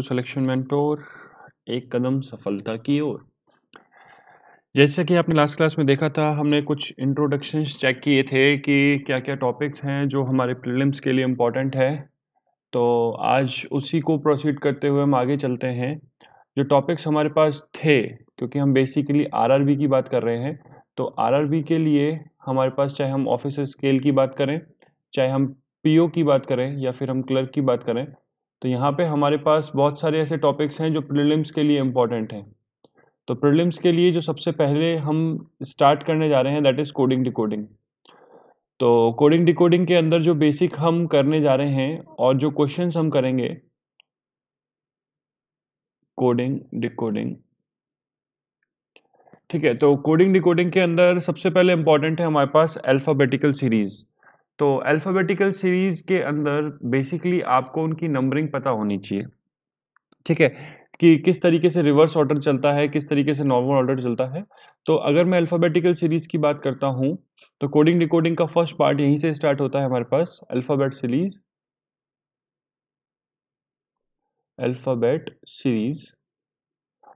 to selection mentor एक कदम सफलता की ओर जैसे कि आपने लास्ट क्लास में देखा था हमने कुछ इंट्रोडक्शन चेक किए थे कि क्या क्या टॉपिक्स हैं जो हमारे प्रीलिम्स के लिए इम्पॉर्टेंट है तो आज उसी को प्रोसीड करते हुए हम आगे चलते हैं जो टॉपिक्स हमारे पास थे क्योंकि हम बेसिकली आरआरबी की बात कर रहे हैं तो आरआरबी के लिए हमारे पास चाहे हम ऑफिस स्केल की बात करें चाहे हम पीओ की बात करें या फिर हम क्लर्क की बात करें तो यहाँ पे हमारे पास बहुत सारे ऐसे टॉपिक्स हैं जो प्रीलिम्स के लिए इम्पॉर्टेंट हैं तो प्रीलिम्स के लिए जो सबसे पहले हम स्टार्ट करने जा रहे हैं दैट इज़ कोडिंग डिकोडिंग तो कोडिंग डिकोडिंग के अंदर जो बेसिक हम करने जा रहे हैं और जो क्वेश्चन हम करेंगे कोडिंग डिकोडिंग ठीक है तो कोडिंग डिकोडिंग के अंदर सबसे पहले इंपॉर्टेंट है हमारे पास अल्फ़ाबेटिकल सीरीज़ तो अल्फ़ाबेटिकल सीरीज़ के अंदर बेसिकली आपको उनकी नंबरिंग पता होनी चाहिए ठीक है कि किस तरीके से रिवर्स ऑर्डर चलता है किस तरीके से नॉर्मल ऑर्डर चलता है तो अगर मैं अल्फ़ाबेटिकल सीरीज़ की बात करता हूँ तो कोडिंग डिकोडिंग का फर्स्ट पार्ट यहीं से स्टार्ट होता है हमारे पास अल्फ़ाबेट सीरीज़ अल्फ़ाबेट सीरीज़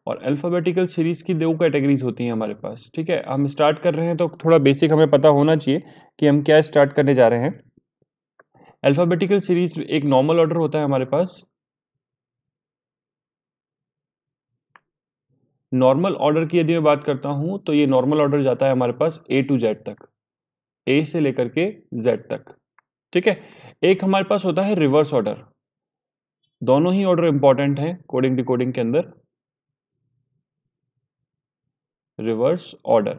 और अल्फ़ाबेटिकल सीरीज़ की दो कैटेगरीज होती हैं हमारे पास ठीक है हम स्टार्ट कर रहे हैं तो थोड़ा बेसिक हमें पता होना चाहिए कि हम क्या स्टार्ट करने जा रहे हैं अल्फ़ाबेटिकल सीरीज एक नॉर्मल ऑर्डर होता है हमारे पास नॉर्मल ऑर्डर की यदि मैं बात करता हूं तो ये नॉर्मल ऑर्डर जाता है हमारे पास ए टू जेड तक ए से लेकर के जेड तक ठीक है एक हमारे पास होता है रिवर्स ऑर्डर दोनों ही ऑर्डर इंपॉर्टेंट हैं कोडिंग डिकोडिंग के अंदर रिवर्स ऑर्डर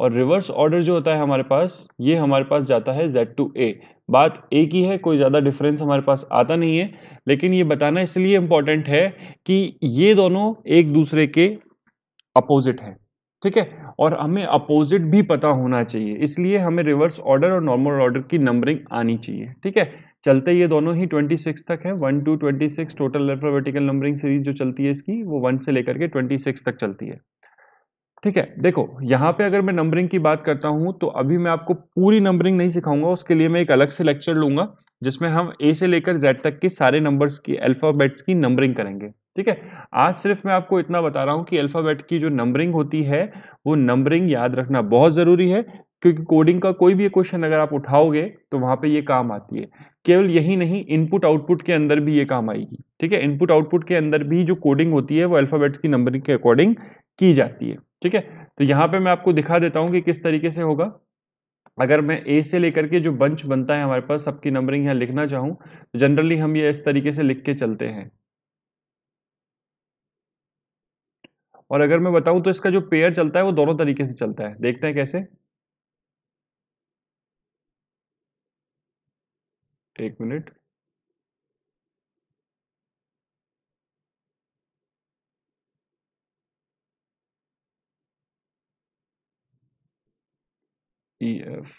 और रिवर्स ऑर्डर जो होता है हमारे पास ये हमारे पास जाता है जेड टू ए बात ए की है कोई ज़्यादा डिफरेंस हमारे पास आता नहीं है लेकिन ये बताना इसलिए इम्पॉर्टेंट है कि ये दोनों एक दूसरे के अपोजिट हैं ठीक है और हमें अपोजिट भी पता होना चाहिए इसलिए हमें रिवर्स ऑर्डर और नॉर्मल ऑर्डर की नंबरिंग आनी चाहिए ठीक है चलते ये दोनों ही 26 तक है 1 to 26 total alphabetical numbering series जो चलती है इसकी वो 1 से लेकर के 26 तक चलती है ठीक है देखो यहाँ पे अगर मैं नंबरिंग की बात करता हूँ तो अभी मैं आपको पूरी नंबरिंग नहीं सिखाऊंगा उसके लिए मैं एक अलग से लेक्चर लूंगा जिसमें हम ए से लेकर जेड तक के सारे नंबर्स की अल्फ़ाबेट्स की नंबरिंग करेंगे ठीक है आज सिर्फ मैं आपको इतना बता रहा हूँ कि अल्फ़ाबेट की जो नंबरिंग होती है वो नंबरिंग याद रखना बहुत ज़रूरी है क्योंकि कोडिंग का कोई भी क्वेश्चन अगर आप उठाओगे तो वहाँ पे ये काम आती है केवल यही नहीं इनपुट आउटपुट के अंदर भी ये काम आएगी ठीक है इनपुट आउटपुट के अंदर भी जो कोडिंग होती है वो अल्फ़ाबेट्स की नंबरिंग के अकॉर्डिंग की जाती है ठीक है तो यहां पे मैं आपको दिखा देता हूं कि किस तरीके से होगा अगर मैं ए से लेकर के जो बंच बनता है हमारे पास सबकी नंबरिंग यहां लिखना चाहूं तो जनरली हम ये इस तरीके से लिख के चलते हैं और अगर मैं बताऊं तो इसका जो पेयर चलता है वो दोनों तरीके से चलता है देखते हैं कैसे एक minute EF uh,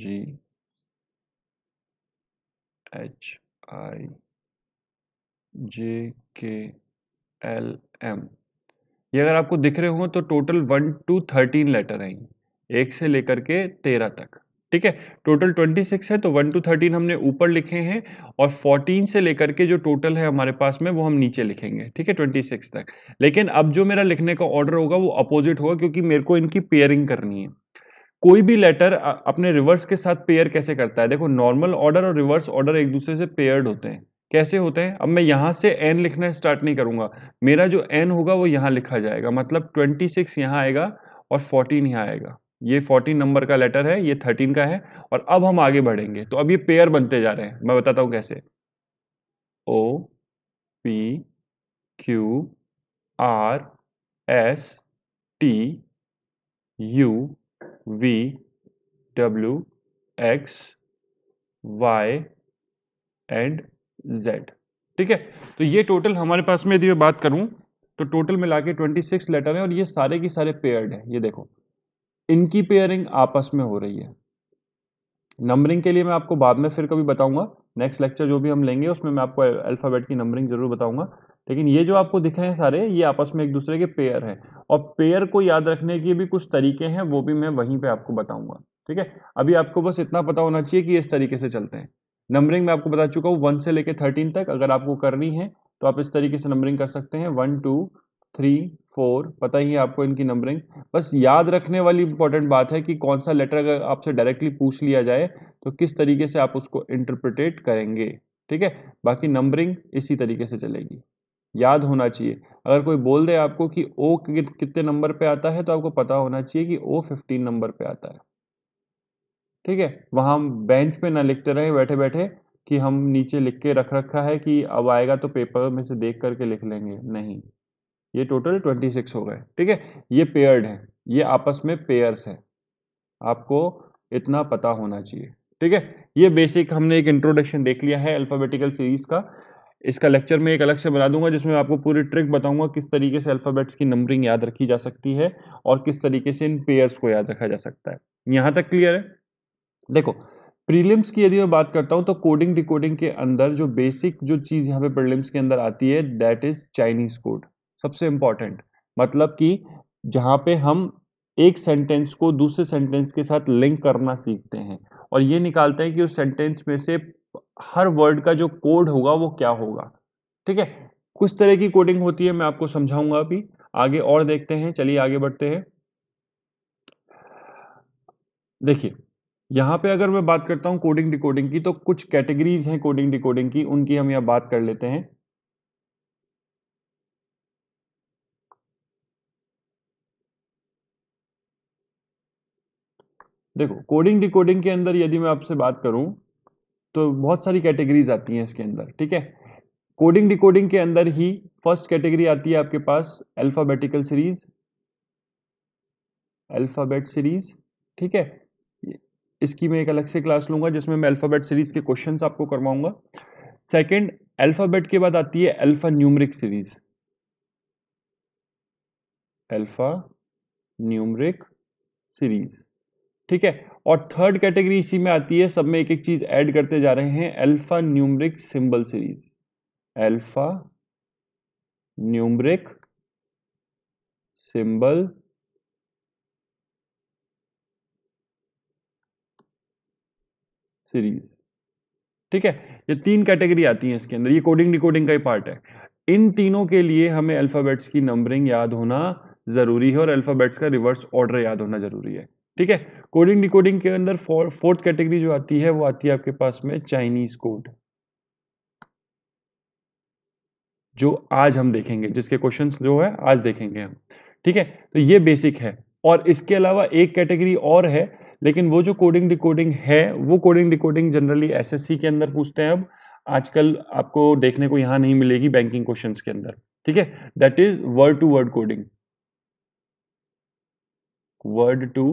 G H I J K L M ये अगर आपको दिख रहे हो तो total one to thirteen letter आएंगे एक से लेकर के तेरह तक ठीक है टोटल 26 है तो 1 टू 13 हमने ऊपर लिखे हैं और 14 से लेकर के जो टोटल है हमारे पास में वो हम नीचे लिखेंगे ठीक है 26 तक लेकिन अब जो मेरा लिखने का ऑर्डर होगा वो अपोजिट होगा क्योंकि मेरे को इनकी पेयरिंग करनी है कोई भी लेटर अपने रिवर्स के साथ पेयर कैसे करता है देखो नॉर्मल ऑर्डर और रिवर्स ऑर्डर एक दूसरे से पेयर्ड होते हैं कैसे होते हैं अब मैं यहाँ से एन लिखना स्टार्ट नहीं करूँगा मेरा जो एन होगा वो यहाँ लिखा जाएगा मतलब ट्वेंटी सिक्स यहां आएगा और फोर्टीन यहाँ आएगा ये फोर्टीन नंबर का लेटर है ये थर्टीन का है और अब हम आगे बढ़ेंगे तो अब ये पेयर बनते जा रहे हैं मैं बताता हूं कैसे O P Q R S T U V W X Y and Z ठीक है तो ये टोटल हमारे पास में यदि मैं बात करूं तो टोटल मिला के ट्वेंटी सिक्स लेटर है और ये सारे के सारे पेयर्ड है ये देखो इनकी पेयरिंग आपस में हो रही है नंबरिंग के लिए मैं आपको बाद में फिर कभी बताऊंगा नेक्स्ट लेक्चर जो भी हम लेंगे उसमें मैं आपको अल्फ़ाबेट की नंबरिंग जरूर बताऊंगा लेकिन ये जो आपको दिख रहे हैं सारे ये आपस में एक दूसरे के पेयर हैं और पेयर को याद रखने के भी कुछ तरीके हैं वो भी मैं वहीं पे आपको बताऊंगा ठीक है अभी आपको बस इतना पता होना चाहिए कि इस तरीके से चलते हैं नंबरिंग में आपको बता चुका हूँ वन से लेकर थर्टीन तक अगर आपको करनी है तो आप इस तरीके से नंबरिंग कर सकते हैं वन टू थ्री फोर पता ही है आपको इनकी नंबरिंग बस याद रखने वाली इंपॉर्टेंट बात है कि कौन सा लेटर अगर आपसे डायरेक्टली पूछ लिया जाए तो किस तरीके से आप उसको इंटरप्रिटेट करेंगे ठीक है बाकी नंबरिंग इसी तरीके से चलेगी याद होना चाहिए अगर कोई बोल दे आपको कि ओ कितने नंबर पे आता है तो आपको पता होना चाहिए कि ओ फिफ्टीन नंबर पे आता है ठीक है वहाँ हम बेंच पे ना लिखते रहे बैठे बैठे कि हम नीचे लिख के रख रखा है कि अब आएगा तो पेपर में से देख करके लिख लेंगे नहीं ये टोटल ट्वेंटी सिक्स हो गए ठीक है ये पेयर्ड है ये आपस में पेयर्स है आपको इतना पता होना चाहिए ठीक है ये बेसिक हमने एक इंट्रोडक्शन देख लिया है अल्फ़ाबेटिकल सीरीज़ का इसका लेक्चर में एक अलग से बना दूंगा जिसमें आपको पूरी ट्रिक बताऊंगा किस तरीके से अल्फ़ाबेट्स की नंबरिंग याद रखी जा सकती है और किस तरीके से इन पेयर्स को याद रखा जा सकता है यहां तक क्लियर है देखो प्रीलिम्स की यदि मैं बात करता हूँ तो कोडिंग डिकोडिंग के अंदर जो बेसिक जो चीज़ यहाँ पे प्रीलिम्स के अंदर आती है दैट इज़ चाइनीज़ कोड सबसे इम्पॉर्टेंट मतलब कि जहाँ पे हम एक सेंटेंस को दूसरे सेंटेंस के साथ लिंक करना सीखते हैं और ये निकालते हैं कि उस सेंटेंस में से हर वर्ड का जो कोड होगा वो क्या होगा ठीक है कुछ तरह की कोडिंग होती है मैं आपको समझाऊंगा अभी आगे और देखते हैं चलिए आगे बढ़ते हैं देखिए यहाँ पे अगर मैं बात करता हूँ कोडिंग डिकोडिंग की तो कुछ कैटेगरीज हैं कोडिंग डिकोडिंग की उनकी हम यहाँ बात कर लेते हैं देखो कोडिंग डिकोडिंग के अंदर यदि मैं आपसे बात करूं तो बहुत सारी कैटेगरीज आती हैं इसके अंदर ठीक है कोडिंग डिकोडिंग के अंदर ही फर्स्ट कैटेगरी आती है आपके पास अल्फाबेटिकल सीरीज अल्फाबेट सीरीज ठीक है इसकी मैं एक अलग से क्लास लूंगा जिसमें मैं अल्फाबेट सीरीज के क्वेश्चंस आपको करवाऊंगा सेकंड अल्फाबेट के बाद आती है alphanumeric series alphanumeric series ठीक है और थर्ड कैटेगरी इसी में आती है सब में एक एक चीज ऐड करते जा रहे हैं alphanumeric symbol series alphanumeric symbol series ठीक है ये तीन कैटेगरी आती है इसके अंदर ये कोडिंग डिकोडिंग का ही पार्ट है इन तीनों के लिए हमें अल्फाबेट्स की नंबरिंग याद होना जरूरी है और अल्फाबेट्स का रिवर्स ऑर्डर याद होना जरूरी है ठीक है कोडिंग डिकोडिंग के अंदर फोर्थ कैटेगरी जो आती है वो आती है आपके पास में चाइनीज कोड जो आज हम देखेंगे जिसके क्वेश्चन जो है आज देखेंगे हम ठीक है तो ये बेसिक है और इसके अलावा एक कैटेगरी और है लेकिन वो जो कोडिंग डिकोडिंग है वो कोडिंग डिकोडिंग जनरली एसएससी के अंदर पूछते हैं अब आजकल आपको देखने को यहां नहीं मिलेगी बैंकिंग क्वेश्चंस के अंदर ठीक है that is word to word coding word to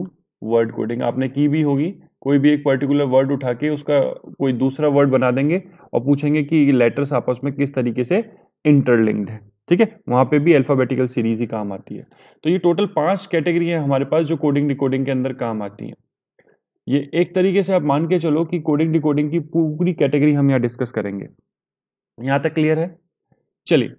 word coding आपने की भी होगी कोई भी एक पर्टिकुलर वर्ड उठा के उसका कोई दूसरा वर्ड बना देंगे और पूछेंगे कि लेटर्स आपस में किस तरीके से इंटरलिंक्ड है ठीक है वहां पे भी अल्फ़ाबेटिकल सीरीज ही काम आती है तो ये टोटल पांच कैटेगरी है हमारे पास जो कोडिंग डिकोडिंग के अंदर काम आती है ये एक तरीके से आप मान के चलो कि कोडिंग डिकोडिंग की पूरी कैटेगरी हम यहाँ डिस्कस करेंगे यहां तक क्लियर है चलिए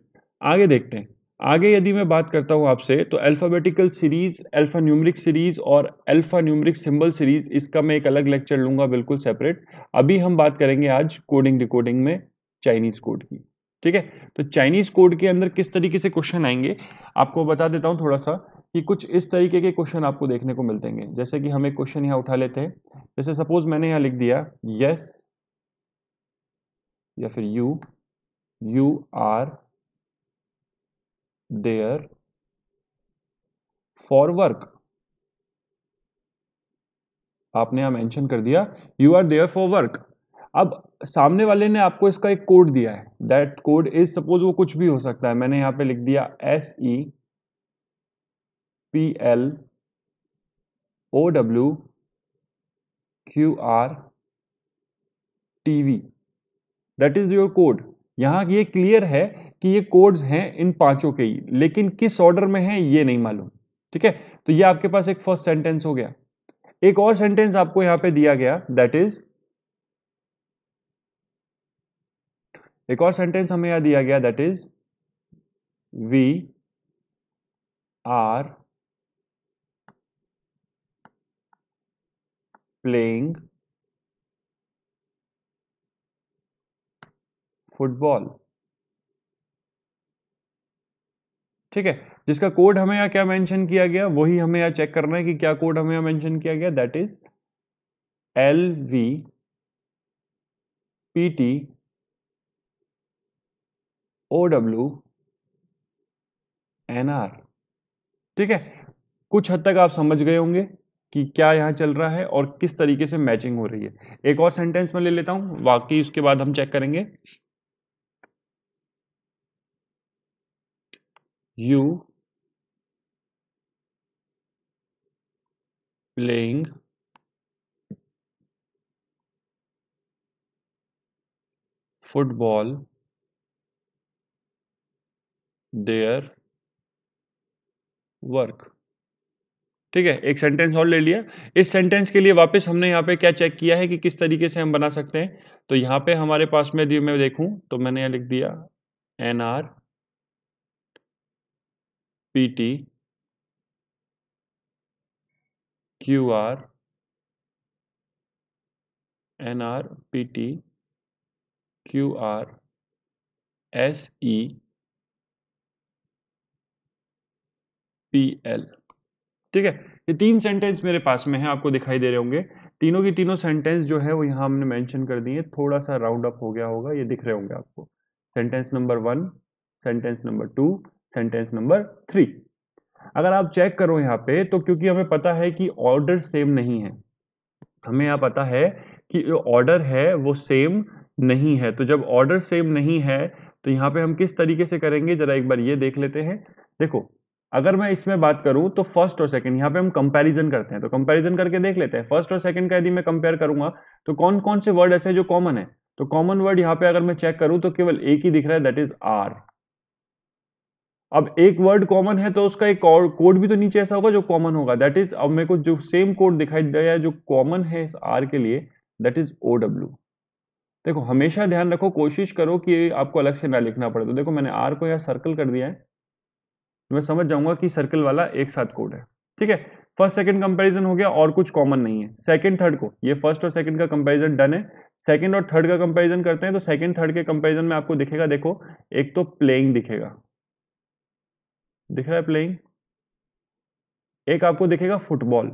आगे देखते हैं आगे यदि मैं बात करता हूँ आपसे तो alphabetical series alphanumeric series और अल्फ़ा न्यूमरिक सिंबल सीरीज़ इसका मैं एक अलग लेक्चर लूंगा बिल्कुल सेपरेट अभी हम बात करेंगे आज कोडिंग डिकोडिंग में चाइनीज़ कोड की ठीक है तो चाइनीज़ कोड के अंदर किस तरीके से क्वेश्चन आएंगे आपको बता देता हूँ थोड़ा सा कि कुछ इस तरीके के क्वेश्चन आपको देखने को मिलते हैं जैसे कि हम एक क्वेश्चन यहाँ उठा लेते हैं जैसे सपोज मैंने यहाँ लिख दिया यस या फिर you you are there for work आपने यहां मेंशन कर दिया you are there for work अब सामने वाले ने आपको इसका एक कोड दिया है दैट कोड इज सपोज वो कुछ भी हो सकता है मैंने यहां पे लिख दिया S E P L O W Q R T V that is your code यहां ये क्लियर है कि ये कोड्स हैं इन पांचों के ही लेकिन किस ऑर्डर में है ये नहीं मालूम ठीक है तो ये आपके पास एक फर्स्ट सेंटेंस हो गया एक और सेंटेंस आपको यहां पे दिया गया दैट इज एक और सेंटेंस हमें यहां दिया गया that is we are playing football ठीक है जिसका कोड हमें यहाँ क्या मेंशन किया गया वही हमें यहाँ चेक करना है कि क्या कोड हमें यहाँ मेंशन किया गया that is L V P T O W N R ठीक है कुछ हद तक आप समझ गए होंगे कि क्या यहाँ चल रहा है और किस तरीके से मैचिंग हो रही है एक और सेंटेंस में ले लेता हूँ बाकी उसके बाद हम चेक करेंगे you playing football their work ठीक है एक सेंटेंस और ले लिया इस सेंटेंस के लिए वापस हमने यहाँ पे क्या चेक किया है कि किस तरीके से हम बना सकते हैं तो यहाँ पे हमारे पास में यदि मैं देखूँ तो मैंने लिख दिया N R PT, QR, NR, PT, QR, SE, PL ठीक है ये तीन सेंटेंस मेरे पास में है आपको दिखाई दे रहे होंगे तीनों की तीनों सेंटेंस जो है वो यहां हमने मेंशन कर दिए थोड़ा सा राउंड अप हो गया होगा ये दिख रहे होंगे आपको sentence number one sentence number two sentence number three अगर आप चेक करो यहाँ पे तो क्योंकि हमें पता है कि ऑर्डर सेम नहीं है हमें यहाँ पता है कि ऑर्डर है वो सेम नहीं है तो जब ऑर्डर सेम नहीं है तो यहाँ पे हम किस तरीके से करेंगे जरा एक बार ये देख लेते हैं देखो अगर मैं इसमें बात करूं तो फर्स्ट और सेकंड यहाँ पे हम कंपैरिजन करते हैं तो कंपैरिजन करके देख लेते हैं फर्स्ट और सेकंड का यदि मैं कंपेयर करूंगा तो कौन कौन से वर्ड ऐसे जो कॉमन है तो कॉमन वर्ड यहाँ पे अगर मैं चेक करूं तो केवल एक ही दिख रहा है दैट इज आर अब एक वर्ड कॉमन है तो उसका एक कोड भी तो नीचे ऐसा होगा जो कॉमन होगा दैट इज अब मेरे को जो सेम कोड दिखाई है जो कॉमन है इस आर के लिए दैट इज ओ डब्ल्यू देखो हमेशा ध्यान रखो कोशिश करो कि आपको अलग से ना लिखना पड़े तो देखो मैंने आर को यहाँ सर्कल कर दिया है मैं समझ जाऊंगा कि सर्कल वाला एक साथ कोड है ठीक है फर्स्ट सेकंड कंपैरिजन हो गया और कुछ कॉमन नहीं है सेकंड थर्ड को ये फर्स्ट और सेकंड का कंपैरिजन डन है सेकंड और थर्ड का कंपैरिजन करते हैं तो सेकंड थर्ड के कंपैरिजन में आपको दिखेगा देखो एक तो प्लेइंग दिखेगा दिख रहा है प्लेइंग एक आपको दिखेगा फुटबॉल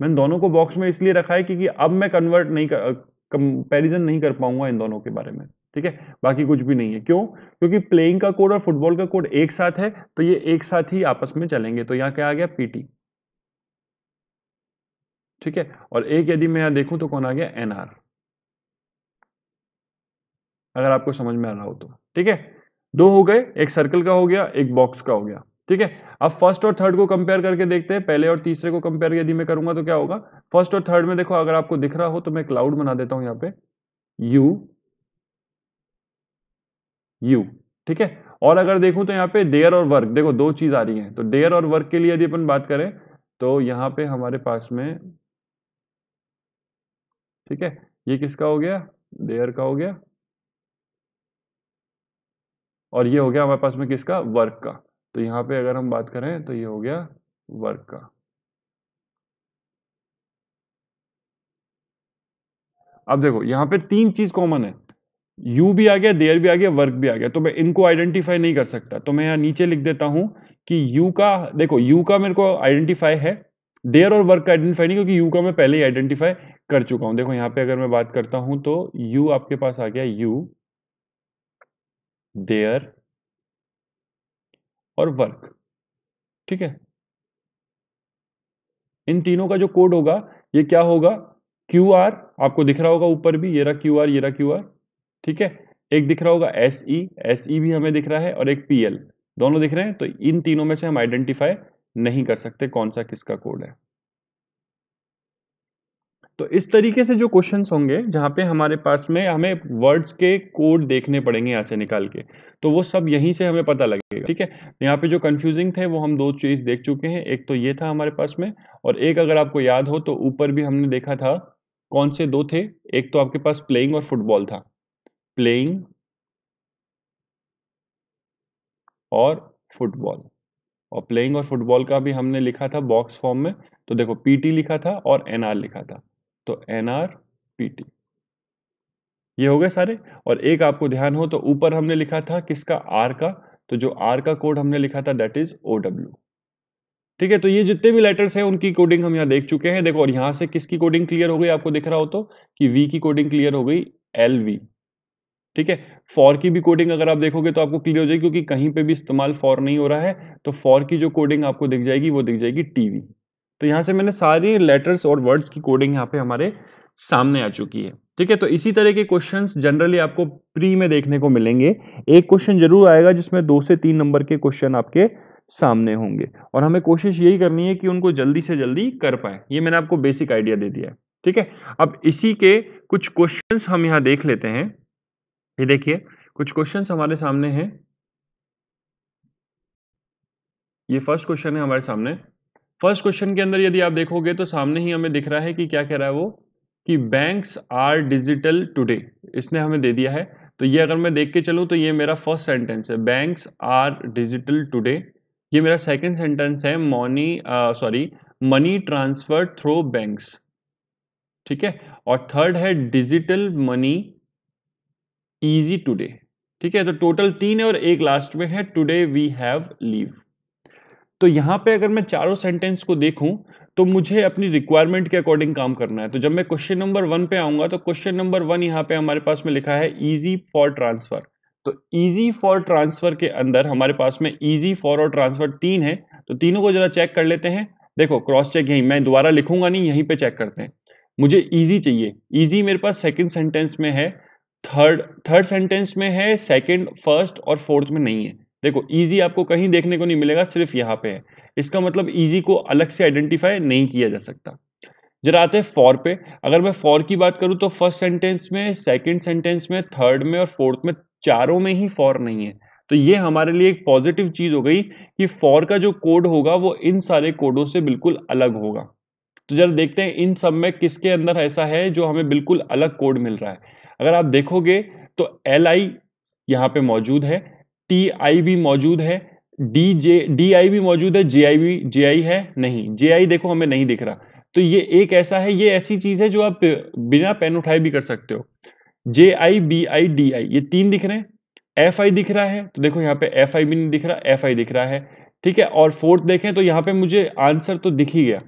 मैंने दोनों को बॉक्स में इसलिए रखा है क्योंकि अब मैं कन्वर्ट नहीं कर कंपेरिजन नहीं कर पाऊंगा इन दोनों के बारे में ठीक है बाकी कुछ भी नहीं है क्यों क्योंकि प्लेइंग का कोड और फुटबॉल का कोड एक साथ है तो ये एक साथ ही आपस में चलेंगे तो यहाँ क्या आ गया पीटी ठीक है और एक यदि मैं यहां देखूं तो कौन आ गया एनआर अगर आपको समझ में आ रहा हो तो ठीक है दो हो गए एक सर्कल का हो गया एक बॉक्स का हो गया ठीक है अब फर्स्ट और थर्ड को कंपेयर करके देखते हैं पहले और तीसरे को कंपेयर यदि मैं करूंगा तो क्या होगा फर्स्ट और थर्ड में देखो अगर आपको दिख रहा हो तो मैं क्लाउड बना देता हूं यहां पे यू यू ठीक है और अगर देखूं तो यहाँ पे देयर और वर्क देखो दो चीज आ रही है तो देयर और वर्क के लिए यदि अपन बात करें तो यहां पर हमारे पास में ठीक है ये किसका हो गया देयर का हो गया और ये हो गया हमारे पास में किसका वर्क का तो यहां पे अगर हम बात करें तो ये हो गया वर्क का अब देखो यहां पे तीन चीज कॉमन है यू भी आ गया देयर भी आ गया वर्क भी आ गया तो मैं इनको आइडेंटिफाई नहीं कर सकता तो मैं यहां नीचे लिख देता हूं कि यू का देखो यू का मेरे को आइडेंटिफाई है देयर और वर्क का आइडेंटिफाई नहीं क्योंकि यू का मैं पहले ही आइडेंटिफाई कर चुका हूं देखो यहां पे अगर मैं बात करता हूं तो यू आपके पास आ गया यू देयर और वर्क ठीक है इन तीनों का जो कोड होगा ये क्या होगा क्यू आर आपको दिख रहा होगा ऊपर भी ये रहा क्यू आर ये रहा क्यू आर ठीक है एक दिख रहा होगा एस ई एस ई भी हमें दिख रहा है और एक पी एल दोनों दिख रहे हैं तो इन तीनों में से हम आइडेंटिफाई नहीं कर सकते कौन सा किसका कोड है तो इस तरीके से जो क्वेश्चंस होंगे जहाँ पे हमारे पास में हमें वर्ड्स के कोड देखने पड़ेंगे यहाँ से निकाल के तो वो सब यहीं से हमें पता लगेगा ठीक है यहाँ पे जो कंफ्यूजिंग थे वो हम दो चीज़ देख चुके हैं एक तो ये था हमारे पास में और एक अगर आपको याद हो तो ऊपर भी हमने देखा था कौन से दो थे एक तो आपके पास प्लेइंग और फुटबॉल था प्लेइंग और फुटबॉल और प्लेइंग और फुटबॉल का भी हमने लिखा था बॉक्स फॉर्म में तो देखो पीटी लिखा था और एनआर लिखा था तो एन आर पी टी ये हो गए सारे और एक आपको ध्यान हो तो ऊपर हमने लिखा था किसका आर का तो जो आर का कोड हमने लिखा था दैट इज ओ डब्ल्यू ठीक है तो ये जितने भी लेटर्स हैं उनकी कोडिंग हम यहाँ देख चुके हैं देखो और यहां से किसकी कोडिंग क्लियर हो गई आपको दिख रहा हो तो कि वी की कोडिंग क्लियर हो गई एल वी ठीक है फॉर की भी कोडिंग अगर आप देखोगे तो आपको क्लियर हो जाएगी क्योंकि कहीं पे भी इस्तेमाल फॉर नहीं हो रहा है तो फॉर की जो कोडिंग आपको दिख जाएगी वो दिख जाएगी टीवी तो यहाँ से मैंने सारी लेटर्स और वर्ड्स की कोडिंग यहाँ पे हमारे सामने आ चुकी है ठीक है तो इसी तरह के क्वेश्चंस जनरली आपको प्री में देखने को मिलेंगे एक क्वेश्चन जरूर आएगा जिसमें दो से तीन नंबर के क्वेश्चन आपके सामने होंगे और हमें कोशिश यही करनी है कि उनको जल्दी से जल्दी कर पाए ये मैंने आपको बेसिक आइडिया दे दिया है ठीक है अब इसी के कुछ क्वेश्चन हम यहाँ देख लेते हैं ये देखिए कुछ क्वेश्चन हमारे सामने हैं ये फर्स्ट क्वेश्चन है हमारे सामने फर्स्ट क्वेश्चन के अंदर यदि आप देखोगे तो सामने ही हमें दिख रहा है कि क्या कह रहा है वो कि बैंक्स आर डिजिटल टुडे इसने हमें दे दिया है तो ये अगर मैं देख के चलूँ तो ये मेरा फर्स्ट सेंटेंस है बैंक्स आर डिजिटल टुडे ये मेरा सेकंड सेंटेंस है money sorry money transfer through banks ठीक है और थर्ड है डिजिटल मनी इजी टुडे ठीक है तो टोटल तीन है और एक लास्ट में है टुडे वी हैव लीव तो यहाँ पे अगर मैं चारों सेंटेंस को देखूँ तो मुझे अपनी रिक्वायरमेंट के अकॉर्डिंग काम करना है तो जब मैं क्वेश्चन नंबर वन पे आऊँगा तो क्वेश्चन नंबर वन यहाँ पे हमारे पास में लिखा है ईजी फॉर ट्रांसफ़र तो ईजी फॉर ट्रांसफ़र के अंदर हमारे पास में ईजी फॉर और ट्रांसफ़र तीन है तो तीनों को ज़रा चेक कर लेते हैं देखो क्रॉस चेक यहीं मैं दोबारा लिखूंगा नहीं यहीं पर चेक करते हैं मुझे ईजी चाहिए ईजी मेरे पास सेकेंड सेंटेंस में है थर्ड थर्ड सेंटेंस में है सेकेंड फर्स्ट और फोर्थ में नहीं है देखो ईजी आपको कहीं देखने को नहीं मिलेगा सिर्फ यहाँ पे है इसका मतलब ईजी को अलग से आइडेंटिफाई नहीं किया जा सकता जरा आते हैं फॉर पे अगर मैं फॉर की बात करूँ तो फर्स्ट सेंटेंस में सेकेंड सेंटेंस में थर्ड में और फोर्थ में चारों में ही फॉर नहीं है तो ये हमारे लिए एक पॉजिटिव चीज हो गई कि फॉर का जो कोड होगा वो इन सारे कोडों से बिल्कुल अलग होगा तो जरा देखते हैं इन सब में किसके अंदर ऐसा है जो हमें बिल्कुल अलग कोड मिल रहा है अगर आप देखोगे तो एल आई यहाँ पे मौजूद है टी आई भी मौजूद है डी जे डी आई भी मौजूद है जे आई भी जे आई है नहीं जे आई देखो हमें नहीं दिख रहा तो ये एक ऐसा है ये ऐसी चीज है जो आप बिना पेन उठाए भी कर सकते हो जे आई बी आई डी आई ये तीन दिख रहे हैं एफ आई दिख रहा है तो देखो यहाँ पे एफ आई भी नहीं दिख रहा एफ आई दिख रहा है ठीक है और फोर्थ देखें तो यहाँ पे मुझे आंसर तो दिख ही गया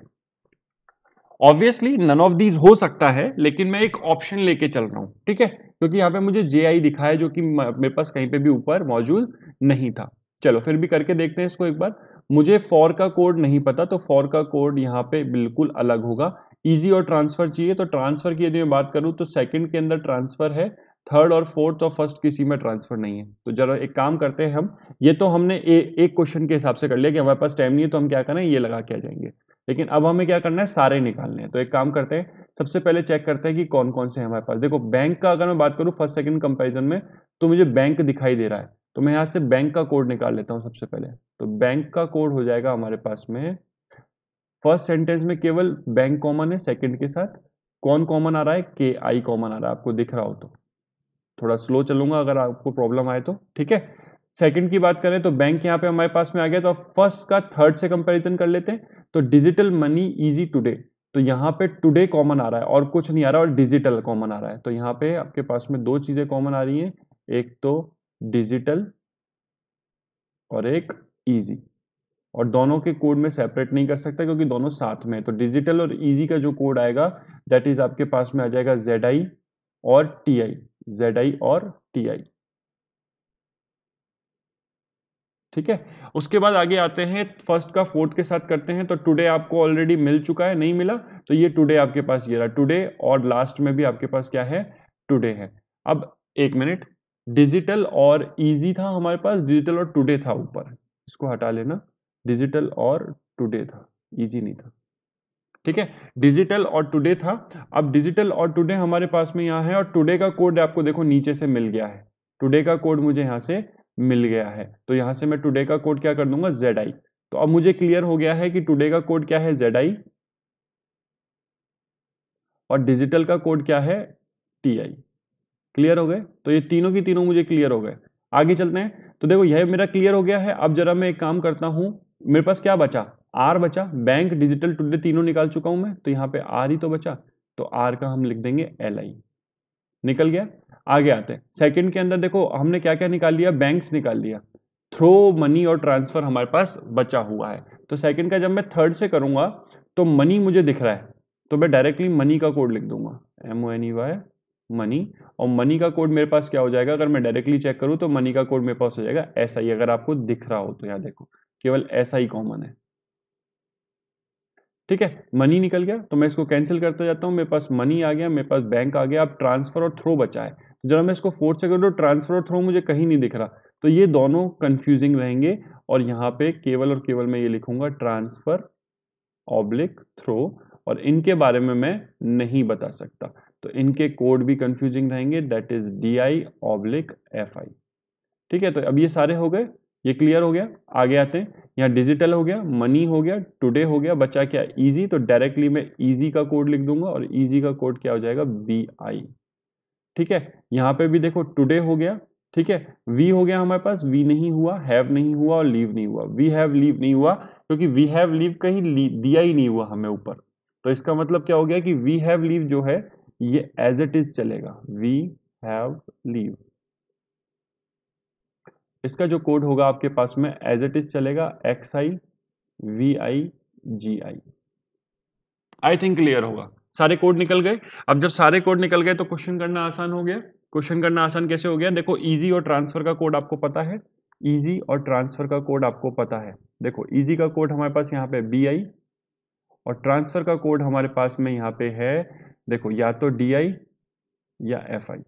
ऑब्वियसली नन ऑफ दीज हो सकता है लेकिन मैं एक ऑप्शन लेके चल रहा हूं ठीक है क्योंकि यहाँ पे मुझे जे आई दिखा है जो कि मेरे पास कहीं पे भी ऊपर मौजूद नहीं था चलो फिर भी करके देखते हैं इसको एक बार मुझे फॉर का कोड नहीं पता तो फॉर का कोड यहाँ पे बिल्कुल अलग होगा इजी और ट्रांसफर चाहिए तो ट्रांसफर की यदि मैं बात करूँ तो सेकेंड के अंदर ट्रांसफर है थर्ड और फोर्थ और फर्स्ट किसी में ट्रांसफर नहीं है तो जरा एक काम करते हैं हम ये तो हमने ए, एक क्वेश्चन के हिसाब से कर लिया कि हमारे पास टाइम नहीं है तो हम क्या करें ये लगा के आ जाएंगे लेकिन अब हमें क्या करना है सारे निकालने हैं तो एक काम करते हैं सबसे पहले चेक करते हैं कि कौन कौन से हमारे पास देखो बैंक का अगर मैं बात करूँ फर्स्ट सेकंड कंपैरिजन में तो मुझे बैंक दिखाई दे रहा है तो मैं यहाँ से बैंक का कोड निकाल लेता हूँ सबसे पहले तो बैंक का कोड हो जाएगा हमारे पास में फर्स्ट सेंटेंस में केवल बैंक कॉमन है सेकेंड के साथ कौन कॉमन आ रहा है के आई कॉमन आ रहा है आपको दिख रहा हो तो थोड़ा स्लो चलूंगा अगर आपको प्रॉब्लम आए तो ठीक है सेकंड की बात करें तो बैंक यहाँ पे हमारे पास में आ गया तो फर्स्ट का थर्ड से कंपैरिजन कर लेते हैं तो डिजिटल मनी इजी टुडे तो यहाँ पे टुडे कॉमन आ रहा है और कुछ नहीं आ रहा और डिजिटल कॉमन आ रहा है तो यहाँ पे आपके पास में दो चीज़ें कॉमन आ रही हैं एक तो डिजिटल और एक ईजी और दोनों के कोड में सेपरेट नहीं कर सकता क्योंकि दोनों साथ में है तो डिजिटल और इजी का जो कोड आएगा दैट इज आपके पास में आ जाएगा जेड और टी आई और टी आई ठीक है उसके बाद आगे आते हैं फर्स्ट का फोर्थ के साथ करते हैं तो टुडे आपको ऑलरेडी मिल चुका है नहीं मिला तो ये टुडे आपके पास ये रहा टुडे और लास्ट में भी आपके पास क्या है टुडे है अब एक मिनट डिजिटल और इजी था हमारे पास डिजिटल और टुडे था ऊपर इसको हटा लेना डिजिटल और टुडे था इजी नहीं था ठीक है डिजिटल और टुडे था अब डिजिटल और टुडे हमारे पास में यहाँ है और टुडे का कोड आपको देखो नीचे से मिल गया है टुडे का कोड मुझे यहाँ से मिल गया है तो यहां से मैं टुडे का कोड क्या कर दूंगा जेड आई तो अब मुझे क्लियर हो गया है कि टुडे का कोड क्या है जेड आई और डिजिटल का कोड क्या है टी आई क्लियर हो गए तो ये तीनों की तीनों मुझे क्लियर हो गए आगे चलते हैं तो देखो यह मेरा क्लियर हो गया है अब जरा मैं एक काम करता हूं मेरे पास क्या बचा आर बचा बैंक डिजिटल टुडे तीनों निकाल चुका हूं मैं तो यहां पे आर ही तो बचा तो आर का हम लिख देंगे एल आई निकल गया आगे आते हैं सेकंड के अंदर देखो हमने क्या क्या निकाल लिया बैंक्स निकाल लिया थ्रो मनी और ट्रांसफर हमारे पास बचा हुआ है तो सेकंड का जब मैं थर्ड से करूंगा तो मनी मुझे दिख रहा है तो मैं डायरेक्टली मनी का कोड लिख दूंगा M O N E Y money और मनी का कोड मेरे पास क्या हो जाएगा अगर मैं डायरेक्टली चेक करूँ तो मनी का कोड मेरे पास हो जाएगा ऐसा ही अगर आपको दिख रहा हो तो यहाँ देखो केवल ऐसा ही कॉमन है ठीक है मनी निकल गया तो मैं इसको कैंसिल करता जाता हूँ मेरे पास मनी आ गया मेरे पास बैंक आ गया अब ट्रांसफर और थ्रो बचा है जरा मैं इसको फोर्थ से करूँ तो ट्रांसफर और थ्रो मुझे कहीं नहीं दिख रहा तो ये दोनों कंफ्यूजिंग रहेंगे और यहाँ पे केवल और केवल मैं ये लिखूंगा ट्रांसफर ऑब्लिक थ्रो और इनके बारे में मैं नहीं बता सकता तो इनके कोड भी कंफ्यूजिंग रहेंगे that is D I oblique F I ठीक है तो अब ये सारे हो गए ये क्लियर हो गया आगे आते हैं यहाँ डिजिटल हो गया मनी हो गया टुडे हो गया बचा क्या इजी तो डायरेक्टली मैं इजी का कोड लिख दूंगा और इजी का कोड क्या हो जाएगा बी आई ठीक है यहाँ पे भी देखो टुडे हो गया ठीक है वी हो गया हमारे पास वी नहीं हुआ हैव नहीं हुआ और लीव नहीं हुआ वी हैव लीव नहीं हुआ क्योंकि वी हैव लीव कहीं दिया ही नहीं हुआ हमें ऊपर तो इसका मतलब क्या हो गया कि वी हैव लीव जो है ये एज इट इज चलेगा वी हैव लीव इसका जो कोड होगा आपके पास में एज इट इज चलेगा X I V I G I I think clear होगा सारे कोड निकल गए अब जब सारे कोड निकल गए तो क्वेश्चन करना आसान हो गया क्वेश्चन करना आसान कैसे हो गया देखो इजी और ट्रांसफर का कोड आपको पता है इजी और ट्रांसफर का कोड आपको पता है देखो ईजी का कोड हमारे पास यहाँ पे बी आई और ट्रांसफर का कोड हमारे पास में यहाँ पे है देखो या तो डी आई या एफ आई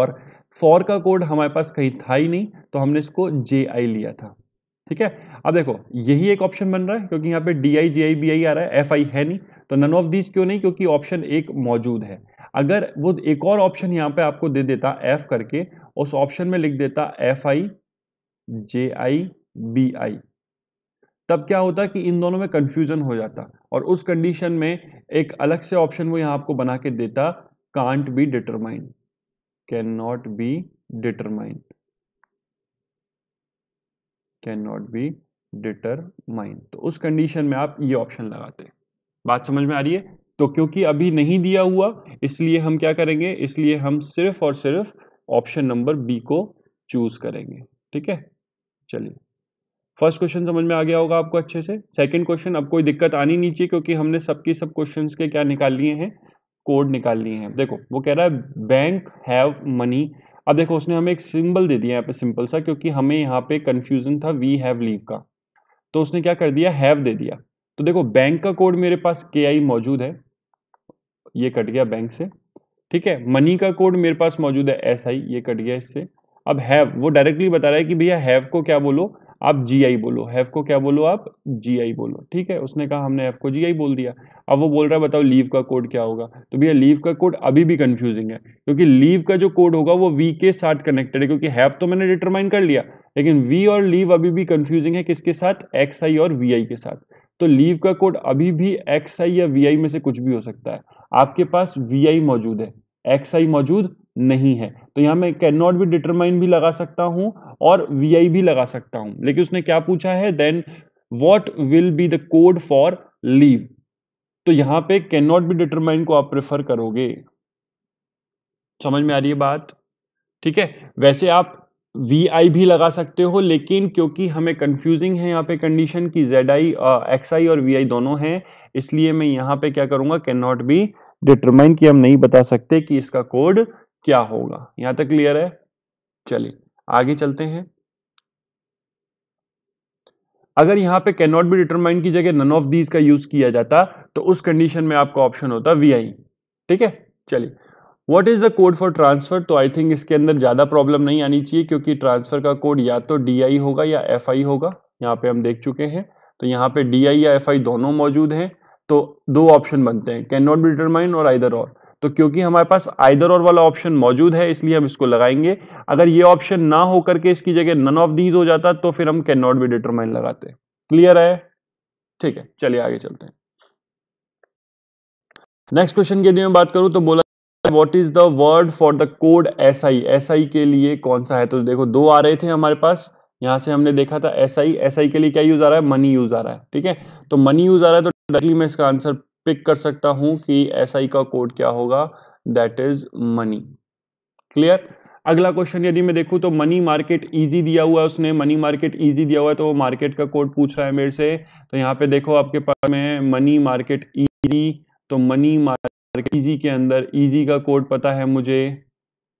और फॉर का कोड हमारे पास कहीं था ही नहीं तो हमने इसको जे आई लिया था ठीक है अब देखो यही एक ऑप्शन बन रहा है क्योंकि यहाँ पे D I J I B I आ रहा है एफ आई है नहीं तो नन ऑफ दीज क्यों नहीं क्योंकि ऑप्शन एक मौजूद है अगर वो एक और ऑप्शन यहाँ पे आपको दे देता एफ करके उस ऑप्शन में लिख देता F I J I B I तब क्या होता कि इन दोनों में कंफ्यूजन हो जाता और उस कंडीशन में एक अलग से ऑप्शन वो यहाँ आपको बना के देता can't be determine can not be determine can not be determine तो उस कंडीशन में आप ये ऑप्शन लगाते हैं बात समझ में आ रही है तो क्योंकि अभी नहीं दिया हुआ इसलिए हम क्या करेंगे इसलिए हम सिर्फ और सिर्फ ऑप्शन नंबर बी को चूज करेंगे ठीक है चलिए फर्स्ट क्वेश्चन समझ में आ गया होगा आपको अच्छे से सेकंड क्वेश्चन अब कोई दिक्कत आनी नहीं चाहिए क्योंकि हमने सबकी सब सब के क्या निकाल लिए हैं कोड निकाल लिए हैं देखो वो कह रहा है बैंक हैव मनी अब देखो उसने हमें एक सिंबल दे दिया यहाँ पे सिंपल सा क्योंकि हमें यहाँ पे कंफ्यूजन था वी हैव लीव का तो उसने क्या कर दिया हैव दे दिया तो देखो बैंक का कोड मेरे पास के आई मौजूद है ये कट गया बैंक से ठीक है मनी का कोड मेरे पास मौजूद है एस आई ये कट गया इससे अब हैव वो डायरेक्टली बता रहा है कि भैया हैव को क्या बोलो आप जी आई बोलो हैव को क्या बोलो आप जी आई बोलो ठीक है उसने कहा हमने हैव को जी आई बोल दिया अब वो बोल रहा है बताओ लीव का कोड क्या होगा तो भैया लीव का कोड अभी भी कंफ्यूजिंग है क्योंकि लीव का जो कोड होगा वो वी के साथ कनेक्टेड है क्योंकि हैव तो मैंने डिटरमाइन कर लिया लेकिन वी और लीव अभी भी कंफ्यूजिंग है किसके साथ एक्स आई और वी आई के साथ तो लीव का कोड अभी भी एक्स आई या वी में से कुछ भी हो सकता है आपके पास वी मौजूद है एक्स मौजूद नहीं है तो यहां मैं कैन नॉट भी डिटरमाइन भी लगा सकता हूं और वी भी लगा सकता हूं लेकिन उसने क्या पूछा है then what will be the code for leave तो यहां पे कैन नॉट बी डिटरमाइन को आप प्रेफर करोगे समझ में आ रही है बात ठीक है वैसे आप वी आई भी लगा सकते हो लेकिन क्योंकि हमें कंफ्यूजिंग है यहाँ पे कंडीशन की जेड आई एक्स आई और वी आई दोनों हैं इसलिए मैं यहाँ पे क्या करूँगा कैन नॉट बी डिटरमाइन कि हम नहीं बता सकते कि इसका कोड क्या होगा यहाँ तक क्लियर है चलिए आगे चलते हैं अगर यहाँ पे कैन नॉट बी डिटरमाइन की जगह नन ऑफ दीज का यूज किया जाता तो उस कंडीशन में आपका ऑप्शन होता वी आई ठीक है चलिए what is the code for transfer तो आई थिंक इसके अंदर ज़्यादा प्रॉब्लम नहीं आनी चाहिए क्योंकि ट्रांसफ़र का कोड या तो डी होगा या एफ होगा यहाँ पे हम देख चुके हैं तो यहाँ पे डी या एफ दोनों मौजूद हैं तो दो ऑप्शन बनते हैं कैन नॉट बी डिटरमाइन और आइदर और तो क्योंकि हमारे पास आइदर और वाला ऑप्शन मौजूद है इसलिए हम इसको लगाएंगे अगर ये ऑप्शन ना हो करके इसकी जगह नन ऑफ दीज हो जाता तो फिर हम कैन नॉट बी डिटरमाइन लगाते क्लियर है ठीक है चलिए आगे चलते हैं नेक्स्ट क्वेश्चन के लिए मैं बात करूं तो बोला what is the word for the code S I S I के लिए कौन सा है तो देखो दो आ रहे थे हमारे पास यहां से हमने देखा था एस आई एस आई के लिए क्या यूज आ रहा है मनी यूज आ रहा है ठीक है तो मनी यूज आ रहा है तो डायरेक्टली मैं इसका आंसर पिक कर सकता हूं कि एस आई का कोड क्या होगा दैट इज मनी क्लियर अगला क्वेश्चन यदि मैं देखूं तो मनी मार्केट इजी दिया हुआ है उसने मनी मार्केट इजी दिया हुआ है तो वो मार्केट का कोड पूछ रहा है मेरे से तो यहाँ पे देखो आपके पास में मनी मार्केट इजी तो मनी मार्केट ईजी के अंदर ईजी का कोड पता है मुझे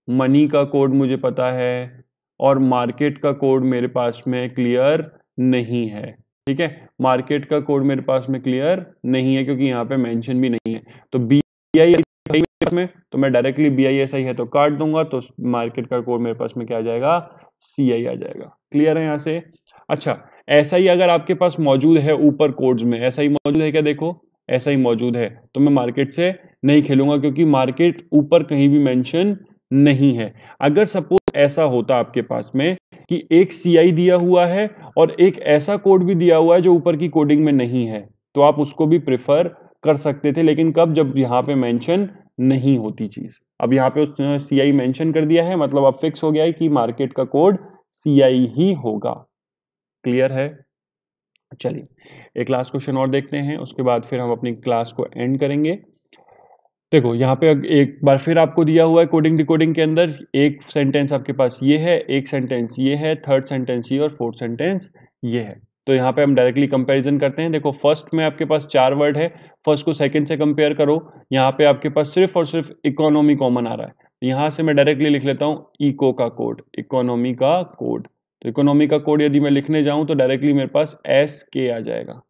मनी का कोड मुझे पता है और मार्केट का कोड मेरे पास में क्लियर नहीं है ठीक है मार्केट का कोड मेरे पास में क्लियर नहीं है क्योंकि यहाँ पे मेंशन भी नहीं है तो बी आई में तो मैं directly B I S I है तो काट दूंगा तो मार्केट का कोड मेरे पास में क्या आ जाएगा सी आई आ जाएगा क्लियर है यहाँ से अच्छा ऐसा ही अगर आपके पास मौजूद है ऊपर कोड्स में ऐसा ही मौजूद है क्या देखो ऐसा ही मौजूद है तो मैं मार्केट से नहीं खेलूंगा क्योंकि मार्केट ऊपर कहीं भी मेंशन नहीं है अगर सपोज ऐसा होता आपके पास में कि एक सीआई दिया हुआ है और एक ऐसा कोड भी दिया हुआ है जो ऊपर की कोडिंग में नहीं है तो आप उसको भी प्रेफर कर सकते थे लेकिन कब जब यहाँ पे मेंशन नहीं होती चीज अब यहाँ पे उसने सी आई मैंशन कर दिया है मतलब अब फिक्स हो गया है कि मार्केट का कोड सी आई ही होगा क्लियर है चलिए एक लास्ट क्वेश्चन और देखते हैं उसके बाद फिर हम अपनी क्लास को एंड करेंगे देखो यहाँ पे एक बार फिर आपको दिया हुआ है कोडिंग डिकोडिंग के अंदर एक सेंटेंस आपके पास ये है एक सेंटेंस ये है थर्ड सेंटेंस ये और फोर्थ सेंटेंस ये है तो यहाँ पे हम डायरेक्टली कंपैरिजन करते हैं देखो फर्स्ट में आपके पास चार वर्ड है फर्स्ट को सेकंड से कंपेयर करो यहाँ पे आपके पास सिर्फ और सिर्फ इकोनॉमी कॉमन आ रहा है यहां से मैं डायरेक्टली लिख लेता हूँ इको का कोड इकोनॉमी का कोड तो इकोनॉमी का कोड यदि मैं लिखने जाऊं तो डायरेक्टली मेरे पास एस के आ जाएगा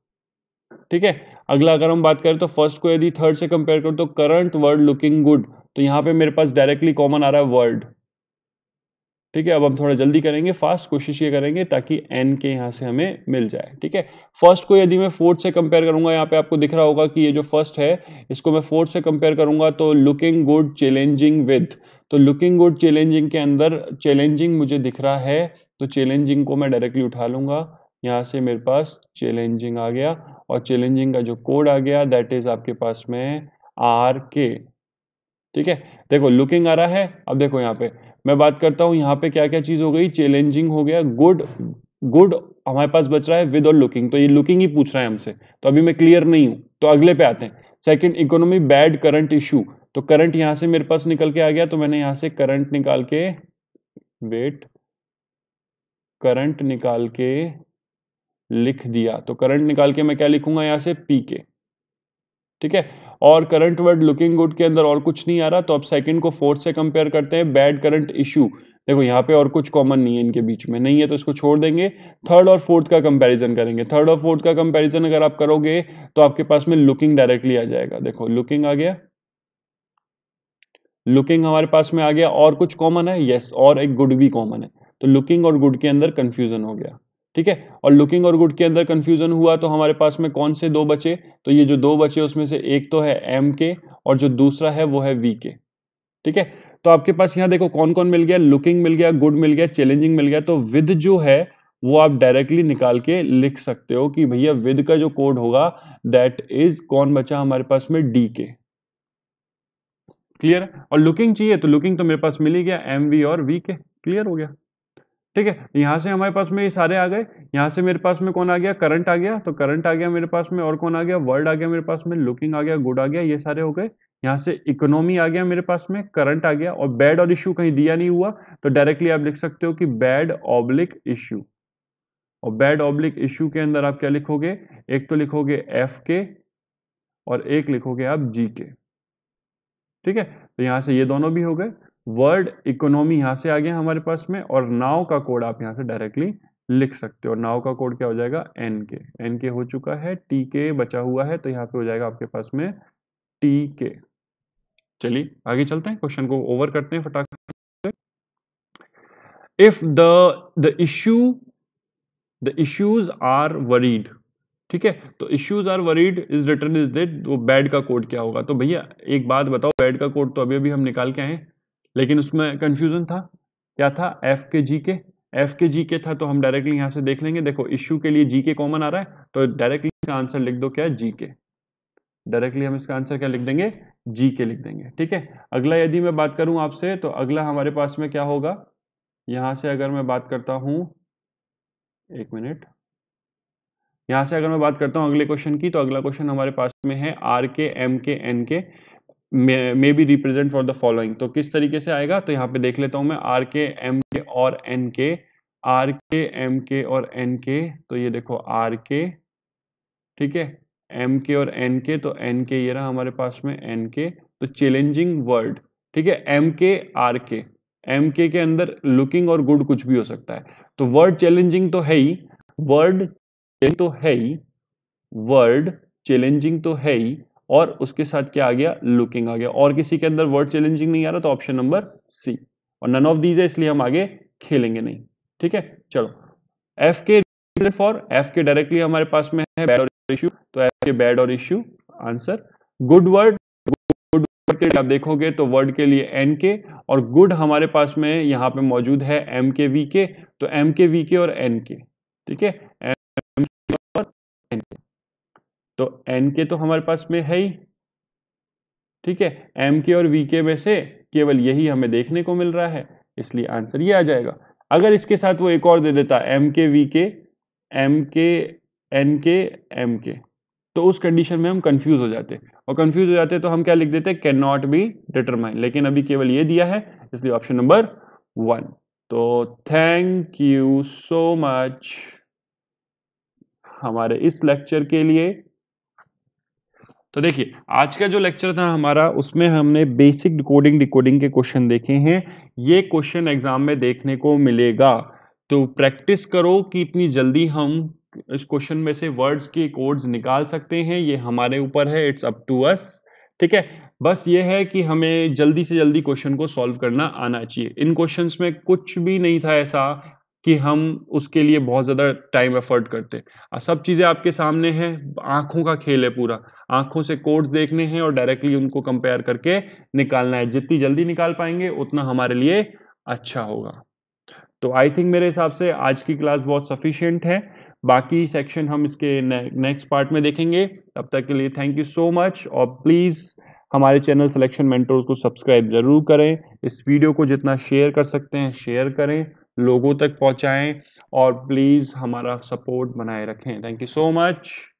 ठीक है अगला अगर हम बात करें तो फर्स्ट को यदि थर्ड से कंपेयर करूं तो करंट वर्ड लुकिंग गुड तो यहाँ पे मेरे पास डायरेक्टली कॉमन आ रहा है वर्ड ठीक है अब हम थोड़ा जल्दी करेंगे फास्ट कोशिश ये करेंगे ताकि एन के यहाँ से हमें मिल जाए ठीक है फर्स्ट को यदि मैं फोर्थ से कंपेयर करूंगा यहाँ पे आपको दिख रहा होगा कि ये जो फर्स्ट है इसको मैं फोर्थ से कंपेयर करूंगा तो लुकिंग गुड चैलेंजिंग विद तो लुकिंग गुड चैलेंजिंग के अंदर चैलेंजिंग मुझे दिख रहा है तो चैलेंजिंग को मैं डायरेक्टली उठा लूंगा यहाँ से मेरे पास चैलेंजिंग आ गया और चैलेंजिंग का जो कोड आ गया दैट इज आपके पास में आर के ठीक है देखो लुकिंग आ रहा है अब देखो यहाँ पे मैं बात करता हूँ यहाँ पे क्या क्या चीज़ हो गई चैलेंजिंग हो गया गुड गुड हमारे पास बच रहा है विद और लुकिंग तो ये लुकिंग ही पूछ रहा है हमसे तो अभी मैं क्लियर नहीं हूं तो अगले पे आते हैं second economy bad current issue तो करंट यहाँ से मेरे पास निकल के आ गया तो मैंने यहां से करंट निकाल के वेट करंट निकाल के लिख दिया तो करंट निकाल के मैं क्या लिखूंगा यहां से पी के ठीक है और करंट वर्ड लुकिंग गुड के अंदर और कुछ नहीं आ रहा तो अब सेकंड को फोर्थ से कंपेयर करते हैं बैड करंट इशू देखो यहां पे और कुछ कॉमन नहीं है इनके बीच में नहीं है तो इसको छोड़ देंगे थर्ड और फोर्थ का कंपैरिजन करेंगे थर्ड और फोर्थ का कंपैरिजन अगर आप करोगे तो आपके पास में लुकिंग डायरेक्टली आ जाएगा देखो लुकिंग आ गया लुकिंग हमारे पास में आ गया और कुछ कॉमन है यस yes, और एक गुड भी कॉमन है तो लुकिंग और गुड के अंदर कंफ्यूजन हो गया ठीक है और लुकिंग और गुड के अंदर कंफ्यूजन हुआ तो हमारे पास में कौन से दो बचे तो ये जो दो बचे उसमें से एक तो है एम के और जो दूसरा है वो है वी के ठीक है तो आपके पास यहां देखो कौन कौन मिल गया लुकिंग मिल गया गुड मिल गया चैलेंजिंग मिल गया तो विद जो है वो आप डायरेक्टली निकाल के लिख सकते हो कि भैया विद का जो कोड होगा दैट इज कौन बचा हमारे पास में डी के क्लियर और लुकिंग चाहिए तो लुकिंग तो मेरे पास मिल ही गया एम वी और वी के क्लियर हो गया ठीक है यहाँ से हमारे पास में ये सारे आ गए यहाँ से मेरे पास में कौन आ गया करंट आ गया तो करंट आ गया मेरे पास में और कौन आ गया वर्ल्ड आ गया मेरे पास में लुकिंग आ गया गुड आ गया ये सारे हो गए यहाँ से इकोनॉमी आ गया मेरे पास में करंट आ गया और बैड और इश्यू कहीं दिया नहीं हुआ तो डायरेक्टली आप लिख सकते हो कि बैड ऑब्लिक इश्यू और बैड ऑब्लिक इश्यू के अंदर आप क्या लिखोगे एक तो लिखोगे एफ के और एक लिखोगे आप जी के ठीक है तो यहां से ये दोनों भी हो गए वर्ड इकोनॉमी यहाँ से आ गया हमारे पास में और नाव का कोड आप यहाँ से डायरेक्टली लिख सकते हो नाव का कोड क्या हो जाएगा एन के एन के हो चुका है टी के बचा हुआ है तो यहाँ पे हो जाएगा आपके पास में टी के चलिए आगे चलते हैं क्वेश्चन को ओवर करते हैं फटाख if the the issue the issues are varied ठीक है तो issues are varied is return is that वो बैड का कोड क्या होगा तो भैया एक बात बताओ बैड का कोड तो अभी अभी हम निकाल के आए लेकिन उसमें कन्फ्यूज़न था क्या था एफ के जी के एफ के जी के था तो हम डायरेक्टली यहां से देख लेंगे देखो इश्यू के लिए जी के कॉमन आ रहा है तो डायरेक्टली इसका आंसर लिख दो क्या जी के डायरेक्टली हम इसका आंसर क्या लिख देंगे जी के लिख देंगे ठीक है अगला यदि मैं बात करूं आपसे तो अगला हमारे पास में क्या होगा यहां से अगर मैं बात करता हूं एक मिनट यहां से अगर मैं बात करता हूं अगले क्वेश्चन की तो अगला क्वेश्चन हमारे पास में है आर के M K N K may be represent for the following तो किस तरीके से आएगा तो यहाँ पे देख लेता हूँ मैं आर के एम के और एन के आर के एम के और एन के तो ये देखो आर के ठीक है एम के और एन के तो एन के ये रहा हमारे पास में एन के तो चैलेंजिंग वर्ड ठीक है एम के आर के एम के के अंदर लुकिंग और गुड कुछ भी हो सकता है तो वर्ड चैलेंजिंग तो है ही वर्ड तो है ही वर्ड चैलेंजिंग तो है ही और उसके साथ क्या आ गया लुकिंग आ गया और किसी के अंदर वर्ड चैलेंजिंग नहीं आ रहा तो ऑप्शन नंबर सी और नन ऑफ दीज है इसलिए हम आगे खेलेंगे नहीं ठीक है चलो एफ के फॉर एफ के डायरेक्टली हमारे पास में है बैड और इश्यू तो एफ के बैड और issue answer good word good word के आप देखोगे तो वर्ड के लिए एन के और गुड हमारे पास में यहाँ पे मौजूद है एम के वी के तो एम के वी के और एन के ठीक है तो एन के तो हमारे पास में है ही ठीक है एम के और वी के में से केवल यही हमें देखने को मिल रहा है इसलिए आंसर ये आ जाएगा अगर इसके साथ वो एक और दे देता एम के वी के एम के एन के एम के तो उस कंडीशन में हम कंफ्यूज हो जाते और कंफ्यूज हो जाते तो हम क्या लिख देते कैन नॉट बी डिटरमाइन लेकिन अभी केवल ये दिया है इसलिए ऑप्शन नंबर वन तो थैंक यू सो मच हमारे इस लेक्चर के लिए तो देखिए आज का जो लेक्चर था हमारा उसमें हमने बेसिक डिकोडिंग डिकोडिंग के क्वेश्चन देखे हैं ये क्वेश्चन एग्जाम में देखने को मिलेगा तो प्रैक्टिस करो कि इतनी जल्दी हम इस क्वेश्चन में से वर्ड्स के कोड्स निकाल सकते हैं ये हमारे ऊपर है इट्स अप टू अस ठीक है बस ये है कि हमें जल्दी से जल्दी क्वेश्चन को सॉल्व करना आना चाहिए इन क्वेश्चंस में कुछ भी नहीं था ऐसा कि हम उसके लिए बहुत ज़्यादा टाइम एफर्ट करते हैं सब चीज़ें आपके सामने हैं आंखों का खेल है पूरा आंखों से कोड्स देखने हैं और डायरेक्टली उनको कंपेयर करके निकालना है जितनी जल्दी निकाल पाएंगे उतना हमारे लिए अच्छा होगा तो आई थिंक मेरे हिसाब से आज की क्लास बहुत सफिशियंट है बाकी सेक्शन हम इसके नेक्स्ट पार्ट में देखेंगे तब तक के लिए थैंक यू सो मच और प्लीज़ हमारे चैनल सिलेक्शन मेंटोर को सब्सक्राइब ज़रूर करें इस वीडियो को जितना शेयर कर सकते हैं शेयर करें लोगों तक पहुंचाएं और प्लीज़ हमारा सपोर्ट बनाए रखें थैंक यू सो मच